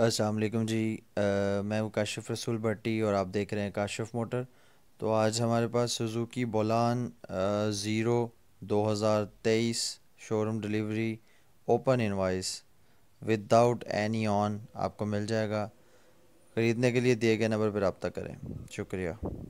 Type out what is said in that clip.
असलकम जी आ, मैं हूँ काशिफ रसूल भट्टी और आप देख रहे हैं काशिफ मोटर तो आज हमारे पास सुजुकी बोलान zero 2023 showroom delivery open invoice without any on आपको मिल जाएगा ख़रीदने के लिए दिए गए नंबर पर रबता करें शुक्रिया